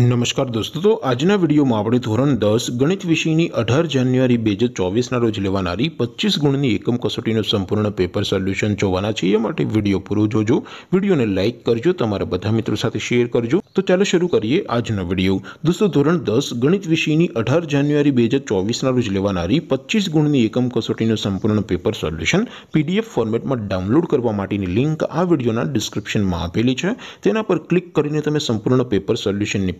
નમસ્કાર દોસ્તો તો આજના વિડીયોમાં આપણે ધોરણ દસ ગણિત વિષયની અઢાર જાન્યુઆરી બે હજાર ચોવીસના રોજ લેવાનારી પચીસ ગુણની એકમ કસોટીનું સંપૂર્ણ પેપર સોલ્યુશન જોવાના છે એ માટે વિડીયો પૂરો જોજો વિડીયોને લાઇક કરજો તમારા બધા મિત્રો સાથે શેર કરજો તો ચાલો શરૂ કરીએ આજનો વિડીયો દોસ્તો ધોરણ દસ ગણિત વિષયની અઢાર જાન્યુઆરી બે હજાર ચોવીસના રોજ લેવાનારી પચીસ ગુણની એકમ કસોટીનું સંપૂર્ણ પેપર સોલ્યુશન પીડીએફ ફોર્મેટમાં ડાઉનલોડ કરવા માટેની લિંક આ વિડીયોના ડિસ્ક્રિપ્શનમાં આપેલી છે તેના પર ક્લિક કરીને તમે સંપૂર્ણ પેપર સોલ્યુશનની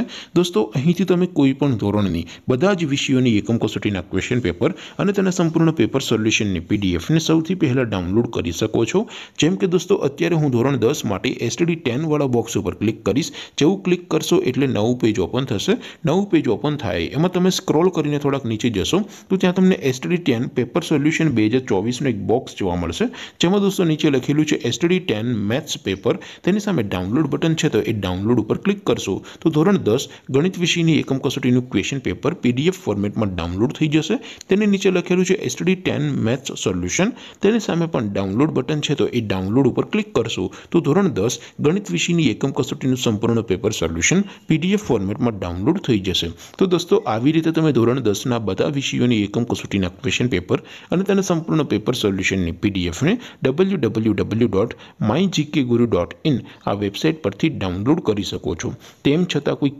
છે દોસ્તો અહીંથી તમે કોઈ પણ ધોરણની બધા જ વિષયોની એકમ કસોટીના ક્વેશ્ચન પેપર અને તેના સંપૂર્ણ પેપર સોલ્યુશનની પીડીએફને સૌથી પહેલાં ડાઉનલોડ કરી શકો છો જેમ કે દોસ્તો અત્યારે હું ધોરણ દસ માટે એસટીડી ટેનવાળા બોક્સ ઉપર ક્લિક કરીશ જેવું ક્લિક કરશો એટલે નવું પેજ ઓપન થશે નવું પેજ ઓપન થાય એમાં તમે સ્ક્રોલ કરીને થોડાક નીચે જશો તો ત્યાં તમને એસટીડી ટેન પેપર સોલ્યુશન બે હજાર ચોવીસનું એક બોક્સ જોવા મળશે જેમાં દોસ્તો નીચે લખેલું છે એસટીડી ટેન મેથ્સ પેપર તેની સામે ડાઉનલોડ બટન છે તો એ ડાઉનલોડ ઉપર ક્લિક કરશો તો ધોરણ દસ ગણિત વિષયની એકમ કસોટીનું ક્વેશ્ચન પેપર પીડીએફ ફોર્મેટમાં ડાઉનલોડ થઈ જશે તેને નીચે લખેલું છે એસટીડી ટેન મેથ્સ સોલ્યુશન તેની સામે પણ ડાઉનલોડ બટન છે તો એ ડાઉનલોડ ઉપર ક્લિક કરશો તો ધોરણ દસ ગણિત વિષયની એકમ કસોટીનું સંપૂર્ણ પેપર સોલ્યુશન પીડીએફ ફોર્મેટમાં ડાઉનલોડ થઈ જશે તો દોસ્તો આવી રીતે તમે ધોરણ દસના બધા વિષયોની એકમ કસોટીના ક્વેશ્ચન પેપર અને તેના સંપૂર્ણ પેપર સોલ્યુશનની પીડીએફને W W W dot my GK guru dot in આ વેબસાઇટ પરથી ડાઉનલોડ કરી શકો છો તેમ છતાં કોઈ